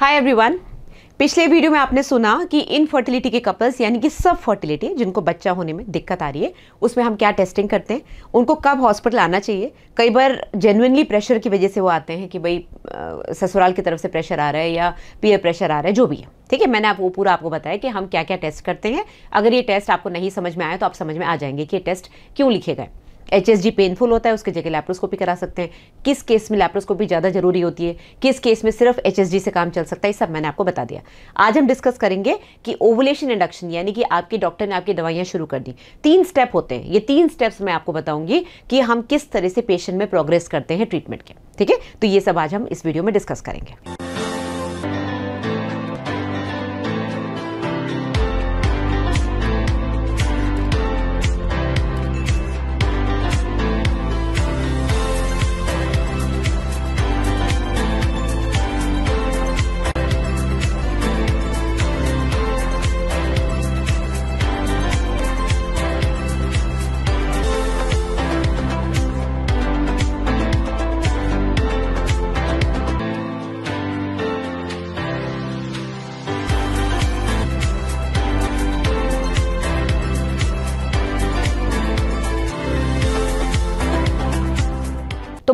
hi everyone पिछले video में आपने सुना कि इनफर्टिलिटी के कपल्स यानी कि सब फर्टिलिटी जिनको बच्चा होने में दिक्कत आ रही है उसमें हम क्या टेस्टिंग करते हैं उनको कब हॉस्पिटल आना चाहिए कई बार जेनुनली प्रेशर की वजह से वो आते हैं कि भाई ससुराल की तरफ से प्रेशर आ रहा है या पीयर प्रेशर आ रहा है जो भी है ठीक है मैंने आप वो पूरा आपको बताया कि हम क्या क्या टेस्ट करते हैं अगर ये टेस्ट आपको नहीं समझ में आया तो आप समझ में आ जाएंगे कि ये टेस्ट क्यों लिखे गए एच एस जी पेनफुल होता है उसकी जगह लैप्रोस्कोपी करा सकते हैं किस केस में लैप्रोस्कोपी ज़्यादा जरूरी होती है किस केस में सिर्फ एच एस जी से काम चल सकता है ये सब मैंने आपको बता दिया आज हम डिस्कस करेंगे कि ओवुलेशन इंडक्शन यानी कि आपके डॉक्टर ने आपकी दवाइयाँ शुरू कर दी तीन स्टेप होते हैं ये तीन स्टेप्स मैं आपको बताऊंगी कि हम किस तरह से पेशेंट में प्रोग्रेस करते हैं ट्रीटमेंट के ठीक है तो ये सब आज हम इस वीडियो में डिस्कस करेंगे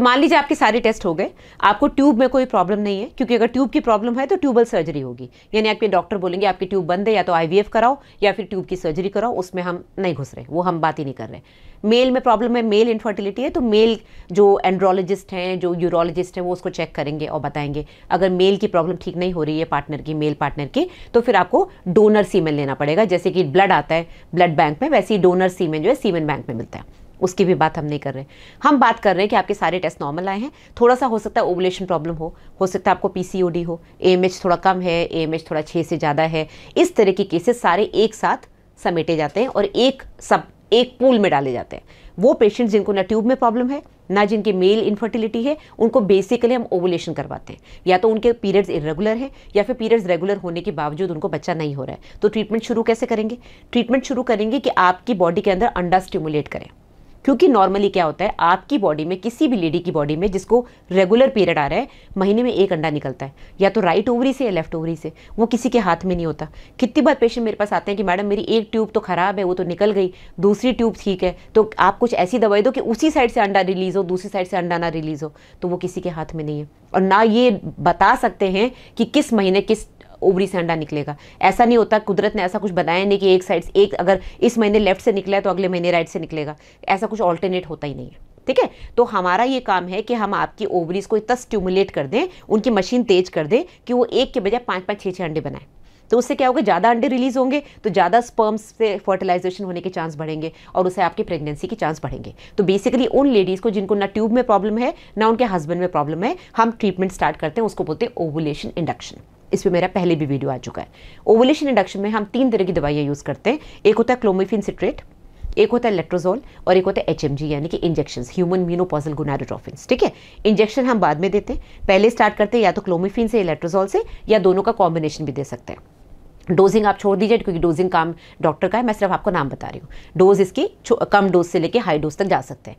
मान लीजिए आपके सारे टेस्ट हो गए आपको ट्यूब में कोई प्रॉब्लम नहीं है क्योंकि अगर ट्यूब की प्रॉब्लम है तो ट्यूबल सर्जरी होगी यानी आपके डॉक्टर बोलेंगे आपकी ट्यूब बंद है या तो आईवीएफ कराओ या फिर ट्यूब की सर्जरी कराओ उसमें हम नहीं घुस रहे वो हम बात ही नहीं कर रहे मेल में प्रॉब्लम है मेल इन्फर्टिलिटी है तो मेल जो एंड्रोलॉजिस्ट हैं जो यूरोलॉजिस्ट हैं वो उसको चेक करेंगे और बताएंगे अगर मेल की प्रॉब्लम ठीक नहीं हो रही है पार्टनर की मेल पार्टनर की तो फिर आपको डोनर सीमेन लेना पड़ेगा जैसे कि ब्लड आता है ब्लड बैंक में वैसे ही डोनर सीमेन जो है सीमेन बैंक में मिलता है उसकी भी बात हम नहीं कर रहे हम बात कर रहे हैं कि आपके सारे टेस्ट नॉर्मल आए हैं थोड़ा सा हो सकता है ओवलेशन प्रॉब्लम हो हो सकता है आपको पीसीओडी हो एएमएच थोड़ा कम है एएमएच थोड़ा छः से ज़्यादा है इस तरह के केसेस सारे एक साथ समेटे जाते हैं और एक सब एक पूल में डाले जाते हैं वो पेशेंट जिनको ना ट्यूब में प्रॉब्लम है ना जिनके मेल इन्फर्टिलिटी है उनको बेसिकली हम ओवुलेशन करवाते हैं या तो उनके पीरियड्स इरेगुलर हैं या फिर पीरियड्स रेगुलर होने के बावजूद उनको बच्चा नहीं हो रहा है तो ट्रीटमेंट शुरू कैसे करेंगे ट्रीटमेंट शुरू करेंगे कि आपकी बॉडी के अंदर अंडा स्टिमुलेट करें क्योंकि नॉर्मली क्या होता है आपकी बॉडी में किसी भी लेडी की बॉडी में जिसको रेगुलर पीरियड आ रहा है महीने में एक अंडा निकलता है या तो राइट ओवरी से या लेफ्ट ओवरी से वो किसी के हाथ में नहीं होता कितनी बार पेशेंट मेरे पास आते हैं कि मैडम मेरी एक ट्यूब तो ख़राब है वो तो निकल गई दूसरी ट्यूब ठीक है तो आप कुछ ऐसी दवाई दो कि उसी साइड से अंडा रिलीज़ हो दूसरी साइड से अंडा ना रिलीज़ हो तो वो किसी के हाथ में नहीं है और ना ये बता सकते हैं कि किस महीने किस ओवरी से अंडा निकलेगा ऐसा नहीं होता कुदरत ने ऐसा कुछ बनाया नहीं कि एक साइड एक अगर इस महीने लेफ्ट से निकला है तो अगले महीने राइट से निकलेगा ऐसा कुछ ऑल्टरनेट होता ही नहीं है ठीक है तो हमारा ये काम है कि हम आपकी ओवरीज को इतना स्टिमुलेट कर दें उनकी मशीन तेज कर दें कि वो एक के बजाय पाँच पाँच छः छः अंडे बनाएं तो उससे क्या होगा ज़्यादा अंडे रिलीज होंगे तो ज़्यादा स्पर्म्स से फर्टिलाइजेशन होने के चांस बढ़ेंगे और उससे आपकी प्रेगनेंसी के चांस बढ़ेंगे तो बेसिकली उन लेडीज़ को जिनको ना ट्यूब में प्रॉब्लम है ना उनके हस्बैंड में प्रॉब्लम है हम ट्रीटमेंट स्टार्ट करते हैं उसको बोलते हैं ओवुलेशन इंडक्शन इस पर मेरा पहले भी वीडियो आ चुका है ओवलेशन इंडक्शन में हम तीन तरह की दवाइयाँ यूज़ करते हैं एक होता है क्लोमिफिन सिट्रेट एक होता है लेट्रोजोल और एक होता है एच यानी कि इंजेक्शन ह्यूमन म्यूनोपॉजल गुनाडोट्रोफिन ठीक है इंजेक्शन हम बाद में देते हैं पहले स्टार्ट करते हैं या तो क्लोमिफिन से इलेक्ट्रोजोल से या दोनों का कॉम्बिनेशन भी दे सकते हैं डोजिंग आप छोड़ दीजिए क्योंकि डोजिंग काम डॉक्टर का है मैं सिर्फ आपको नाम बता रही हूँ डोज इसकी कम डोज से लेकर हाई डोज तक जा सकते हैं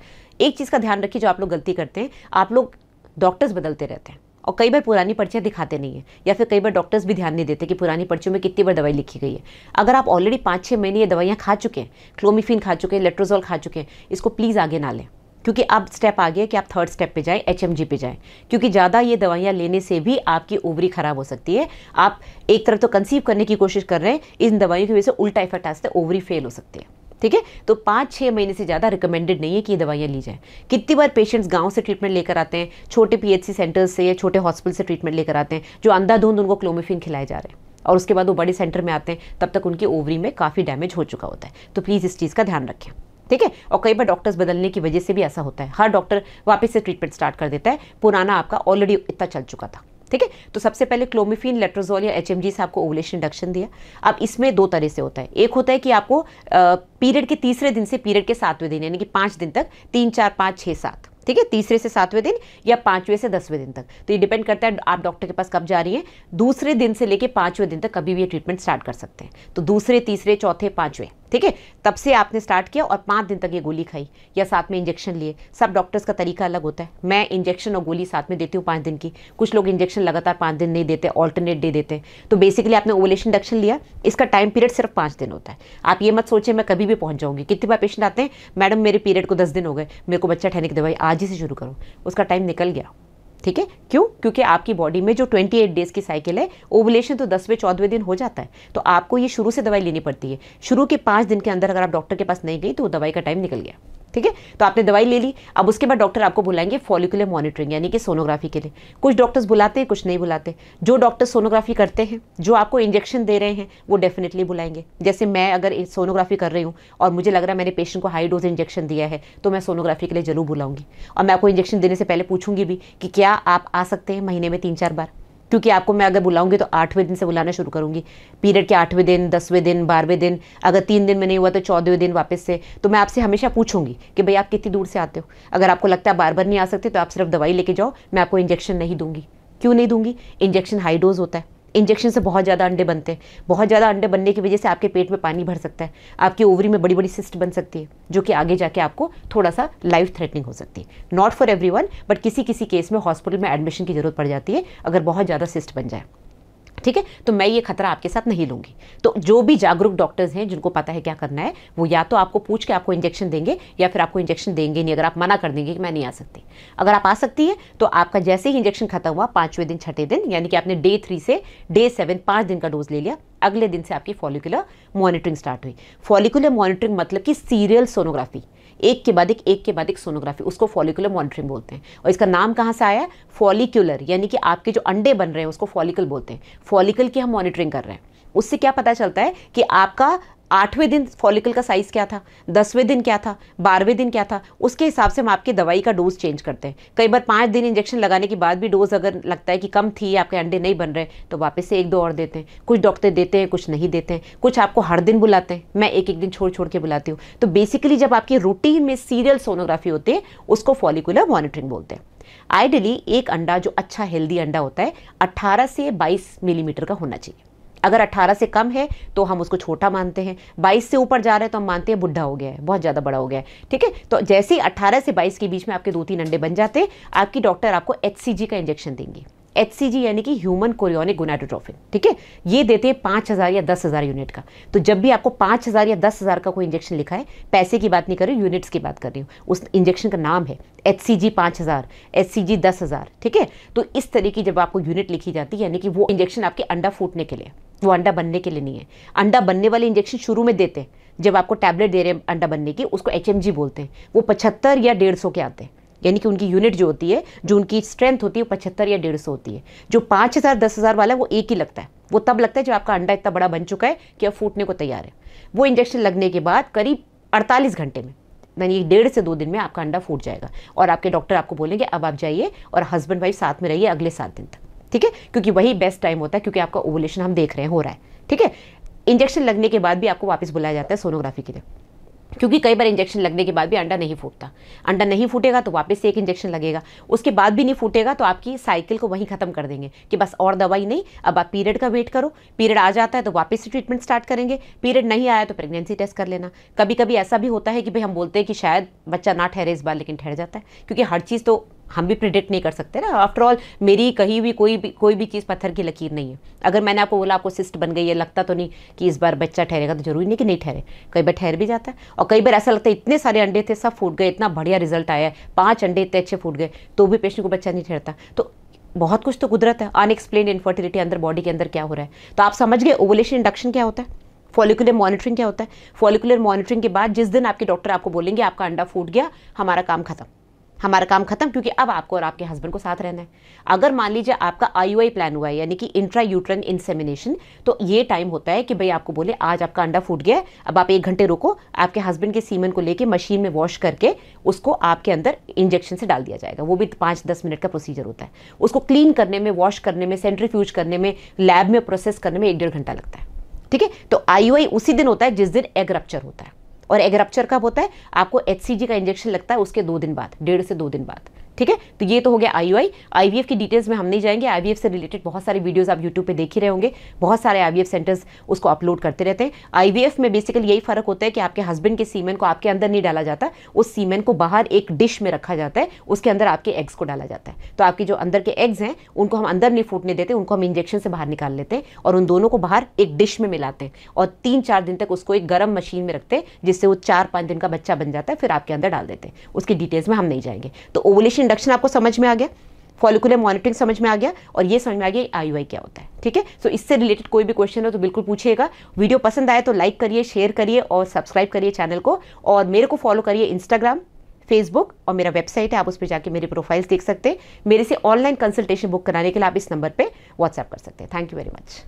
एक चीज़ का ध्यान रखिए जो आप लोग गलती करते हैं आप लोग डॉक्टर्स बदलते रहते हैं और कई बार पुरानी पर्चियाँ दिखाते नहीं है या फिर कई बार डॉक्टर्स भी ध्यान नहीं देते कि पुरानी पर्चियों में कितनी बार दवाई लिखी गई है अगर आप ऑलरेडी पाँच छः महीने ये दवाइयाँ खा चुके हैं क्लोमिफिन खा चुके हैं लेट्रोजोल खा चुके हैं इसको प्लीज़ आगे ना लें क्योंकि अब स्टेप आ गया कि आप थर्ड स्टेप पे जाएं एच पे जाएं क्योंकि ज़्यादा ये दवाइयाँ लेने से भी आपकी ओवरी ख़राब हो सकती है आप एक तरफ तो कंसीव करने की कोशिश कर रहे हैं इन दवाइयों की वजह से उल्टा इफेक्ट आ सकता है ओवरी फेल हो सकती है ठीक है तो पाँच छः महीने से ज़्यादा रिकमेंडेड नहीं है कि ये दवाइयाँ ली जाए कितनी बार पेशेंट्स गाँव से ट्रीटमेंट लेकर आते हैं छोटे पीएचसी सेंटर्स से या छोटे हॉस्पिटल से ट्रीटमेंट लेकर आते हैं जो अंधाधुंध उनको क्लोमिफिन खिलाए जा रहे हैं और उसके बाद वो बड़े सेंटर में आते हैं तब तक उनके ओवरी में काफ़ी डैमेज हो चुका होता है तो प्लीज़ इस चीज़ का ध्यान रखें ठीक है और कई बार डॉक्टर्स बदलने की वजह से भी ऐसा होता है हर डॉक्टर वापस से ट्रीटमेंट स्टार्ट कर देता है पुराना आपका ऑलरेडी इतना चल चुका था ठीक है तो सबसे पहले क्लोमिफिन लेट्रोजोल या एच से आपको ओवलेशन इंडक्शन दिया अब इसमें दो तरह से होता है एक होता है कि आपको पीरियड के तीसरे दिन से पीरियड के सातवें दिन यानी कि पाँच दिन तक तीन चार पाँच छः सात ठीक है तीसरे से सातवें दिन या पांचवें से दसवें दिन तक तो ये डिपेंड करता है आप डॉक्टर के पास कब जा रही हैं दूसरे दिन से लेके पांचवें दिन तक कभी भी ये ट्रीटमेंट स्टार्ट कर सकते हैं तो दूसरे तीसरे चौथे पांचवें ठीक है तब से आपने स्टार्ट किया और पाँच दिन तक ये गोली खाई या साथ में इंजेक्शन लिए सब डॉक्टर्स का तरीका अलग होता है मैं इंजेक्शन और गोली साथ में देती हूँ पाँच दिन की कुछ लोग इंजेक्शन लगातार पाँच दिन नहीं देते ऑल्टरनेट डे दे देते हैं तो बेसिकली आपने ओवलेशन इंडक्शन लिया इसका टाइम पीरियड सिर्फ पाँच दिन होता है आप ये मत सोचें मैं कभी भी पहुँच जाऊँगी कितने बार पेशेंट आते हैं मैडम मेरे पीरियड को दस दिन हो गए मेरे को बच्चा ठहने की दवाई आज ही से शुरू करो उसका टाइम निकल गया ठीक है क्यों क्योंकि आपकी बॉडी में जो 28 डेज की साइकिल है ओवुलेशन तो दसवें 14वें दिन हो जाता है तो आपको ये शुरू से दवाई लेनी पड़ती है शुरू के पाँच दिन के अंदर अगर आप डॉक्टर के पास नहीं गई तो दवाई का टाइम निकल गया ठीक है तो आपने दवाई ले ली अब उसके बाद डॉक्टर आपको बुलाएंगे फॉलिकुलर मॉनिटरिंग यानी कि सोनोग्राफी के लिए कुछ डॉक्टर्स बुलाते हैं कुछ नहीं बुलाते जो डॉक्टर सोनोग्राफी करते हैं जो आपको इंजेक्शन दे रहे हैं वो डेफिनेटली बुलाएंगे जैसे मैं अगर सोनोग्राफी कर रही हूँ और मुझे लग रहा है मैंने पेशेंट को हाई डोज इंजेक्शन दिया है तो मैं सोनोग्राफी के लिए जरूर बुलाऊंगी और मैं आपको इंजेक्शन देने से पहले पूछूंगी भी कि क्या आप आ सकते हैं महीने में तीन चार बार क्योंकि आपको मैं अगर बुलाऊंगी तो आठवें दिन से बुलाना शुरू करूंगी पीरियड के आठवें दिन दसवें दिन बारहवें दिन अगर तीन दिन में नहीं हुआ तो चौदहवें दिन वापस से तो मैं आपसे हमेशा पूछूंगी कि भाई आप कितनी दूर से आते हो अगर आपको लगता है बार बार नहीं आ सकते तो आप सिर्फ दवाई लेके जाओ मैं आपको इंजेक्शन नहीं दूंगी क्यों नहीं दूंगी इंजेक्शन हाई डोज होता है इंजेक्शन से बहुत ज़्यादा अंडे बनते हैं बहुत ज़्यादा अंडे बनने की वजह से आपके पेट में पानी भर सकता है आपकी ओवरी में बड़ी बड़ी सिस्ट बन सकती है जो कि आगे जाके आपको थोड़ा सा लाइफ थ्रेटनिंग हो सकती है नॉट फॉर एवरी बट किसी किसी केस में हॉस्पिटल में एडमिशन की जरूरत पड़ जाती है अगर बहुत ज़्यादा सिस्ट बन जाए ठीक है तो मैं ये खतरा आपके साथ नहीं लूंगी तो जो भी जागरूक डॉक्टर्स हैं जिनको पता है क्या करना है वो या तो आपको पूछ के आपको इंजेक्शन देंगे या फिर आपको इंजेक्शन देंगे नहीं अगर आप मना कर देंगे कि मैं नहीं आ सकती अगर आप आ सकती है तो आपका जैसे ही इंजेक्शन खत्म हुआ पांचवें दिन छठे दिन यानी कि आपने डे थ्री से डे सेवन पांच दिन का डोज ले लिया अगले दिन से आपकी फॉलिकुलर मॉनिटरिंग स्टार्ट हुई फॉलिकुलर मॉनिटरिंग मतलब कि सीरियल सोनोग्राफी एक के बाद एक एक के बाद एक सोनोग्राफी उसको फॉलिकुलर मॉनिटरिंग बोलते हैं और इसका नाम कहाँ से आया है फॉलिकुलर यानी कि आपके जो अंडे बन रहे हैं उसको फॉलिकल बोलते हैं फॉलिकल की हम मॉनिटरिंग कर रहे हैं उससे क्या पता चलता है कि आपका आठवें दिन फॉलिकल का साइज़ क्या था दसवें दिन क्या था बारहवें दिन क्या था उसके हिसाब से हम आपकी दवाई का डोज चेंज करते हैं कई बार पाँच दिन इंजेक्शन लगाने के बाद भी डोज अगर लगता है कि कम थी आपके अंडे नहीं बन रहे तो वापस से एक दो और देते हैं कुछ डॉक्टर देते हैं कुछ नहीं देते हैं कुछ आपको हर दिन बुलाते हैं मैं एक एक दिन छोड़ छोड़ के बुलाती हूँ तो बेसिकली जब आपकी रूटीन में सीरियल सोनोग्राफी होती है उसको फॉलिकुलर मॉनिटरिंग बोलते हैं आइडियली एक अंडा जो अच्छा हेल्दी अंडा होता है 18 से 22 मिलीमीटर का होना चाहिए अगर 18 से कम है तो हम उसको छोटा मानते हैं 22 से ऊपर जा रहे हैं तो हम मानते हैं बुढ़ा हो गया है बहुत ज़्यादा बड़ा हो गया है ठीक है तो जैसे ही अट्ठारह से बाईस के बीच में आपके दो तीन अंडे बन जाते हैं आपकी डॉक्टर आपको एच का इंजेक्शन देंगे एच यानी कि ह्यूमन कोरियोनिक गोनाडोट्रोफिन ठीक है ये देते हैं पाँच हज़ार या दस हज़ार यूनिट का तो जब भी आपको पाँच हज़ार या दस हज़ार का कोई इंजेक्शन लिखा है पैसे की बात नहीं कर रही यूनिट्स की बात कर रही हूँ उस इंजेक्शन का नाम है एच सी जी पाँच हज़ार एच सी जी दस हज़ार ठीक है तो इस तरह की जब आपको यूनिट लिखी जाती है यानी कि वो इंजेक्शन आपके अंडा फूटने के लिए वो अंडा बनने के लिए नहीं है अंडा बनने वाले इंजेक्शन शुरू में देते हैं जब आपको टैबलेट दे रहे हैं अंडा बनने की उसको एच बोलते हैं वो पचहत्तर या डेढ़ के आते हैं यानी कि उनकी यूनिट जो होती है जो उनकी स्ट्रेंथ होती है वो पचहत्तर या डेढ़ सौ होती है जो पाँच हज़ार दस हज़ार वाला है वो एक ही लगता है वो तब लगता है जब आपका अंडा इतना बड़ा बन चुका है कि अब फूटने को तैयार है वो इंजेक्शन लगने के बाद करीब अड़तालीस घंटे में यानी डेढ़ से दो दिन में आपका अंडा फूट जाएगा और आपके डॉक्टर आपको बोलेंगे अब आप जाइए और हस्बैंड वाइफ साथ में रहिए अगले सात दिन तक ठीक है क्योंकि वही बेस्ट टाइम होता है क्योंकि आपका ओवलेशन हम देख रहे हैं हो रहा है ठीक है इंजेक्शन लगने के बाद भी आपको वापस बुलाया जाता है सोनोग्राफी के लिए क्योंकि कई बार इंजेक्शन लगने के बाद भी अंडा नहीं फूटता अंडा नहीं फूटेगा तो वापस से एक इंजेक्शन लगेगा उसके बाद भी नहीं फूटेगा तो आपकी साइकिल को वहीं ख़त्म कर देंगे कि बस और दवाई नहीं अब आप पीरियड का वेट करो पीरियड आ जाता है तो वापस से ट्रीटमेंट स्टार्ट करेंगे पीरियड नहीं आया तो प्रेगनेंसी टेस्ट कर लेना कभी कभी ऐसा भी होता है कि भाई हम बोलते हैं कि शायद बच्चा ना ठहरे इस बार लेकिन ठहर जाता है क्योंकि हर चीज़ तो हम भी प्रिडिक्ट नहीं कर सकते ना आफ्टर ऑल मेरी कहीं भी कोई भी कोई भी चीज़ पत्थर की लकीर नहीं है अगर मैंने आपको बोला आपको सिस्ट बन गई है लगता तो नहीं कि इस बार बच्चा ठहरेगा तो जरूरी नहीं कि नहीं ठहरे कई बार ठहर भी जाता है और कई बार ऐसा लगता है इतने सारे अंडे थे सब फूट गए इतना बढ़िया रिजल्ट आया पाँच अंडे इतने अच्छे फूट गए तो भी पेशेंट को बच्चा नहीं ठहरता तो बहुत कुछ तो कुदरत है अनएक्सप्लेन इन्फर्टिलिटी अंदर बॉडी के अंदर क्या हो रहा है तो आप समझ गए ओवलेशन इंडक्शन क्या होता है फॉलिकुलर मॉनिटरिंग क्या होता है फॉलिकुलर मॉनिटरिंग के बाद जिस दिन आपके डॉक्टर आपको बोलेंगे आपका अंडा फूट गया हमारा काम खत्म हमारा काम खत्म क्योंकि अब आपको और आपके हस्बैंड को साथ रहना है अगर मान लीजिए आपका आई प्लान हुआ है यानी कि इंट्रा यूट्रन इंसेमिनेशन तो ये टाइम होता है कि भाई आपको बोले आज आपका अंडा फूट गया अब आप एक घंटे रुको आपके हस्बैंड के सीमन को लेके मशीन में वॉश करके उसको आपके अंदर इंजेक्शन से डाल दिया जाएगा वो भी पाँच दस मिनट का प्रोसीजर होता है उसको क्लीन करने में वॉश करने में सेंट्रीफ्यूज करने में लैब में प्रोसेस करने में एक डेढ़ घंटा लगता है ठीक है तो आई उसी दिन होता है जिस दिन एग रप्चर होता है और एग कब होता है आपको एच का इंजेक्शन लगता है उसके दो दिन बाद डेढ़ से दो दिन बाद ठीक है तो ये तो हो गया आई आई की डिटेल्स में हम नहीं जाएंगे आई से रिलेटेड बहुत सारे वीडियोज़ आप यूट्यूब पर देख ही रहे होंगे बहुत सारे आई सेंटर्स उसको अपलोड करते रहते हैं आई में बेसिकली यही फ़र्क होता है कि आपके हस्बैंड के सीमेन को आपके अंदर नहीं डाला जाता उस सीमेन को बाहर एक डिश में रखा जाता है उसके अंदर आपके एग्स को डाला जाता है तो आपके जो अंदर के एग्स हैं उनको हम अंदर नहीं फूटने देते उनको हम इंजेक्शन से बाहर निकाल लेते हैं और उन दोनों को बाहर एक डिश में मिलाते हैं और तीन चार दिन तक उसको एक गर्म मशीन में रखते हैं जिससे वो चार पाँच दिन का बच्चा बन जाता है फिर आपके अंदर डाल देते हैं उसकी डिटेल्स में हम नहीं जाएंगे तो ओवलेशन इंडक्शन आपको समझ में आ गया फॉलिकुलर मॉनिटरिंग समझ में आ गया और ये समझ में आ गया आई क्या होता है ठीक है सो इससे रिलेटेड कोई भी क्वेश्चन हो तो बिल्कुल पूछिएगा वीडियो पसंद आए तो लाइक करिए शेयर करिए और सब्सक्राइब करिए चैनल को और मेरे को फॉलो करिए इंस्टाग्राम फेसबुक और मेरा वेबसाइट है आप उस पर जाके मेरी प्रोफाइल्स देख सकते हैं मेरे से ऑनलाइन कंसल्टेशन बुक कराने के लिए आप इस नंबर पर व्हाट्सएप कर सकते हैं थैंक यू वेरी मच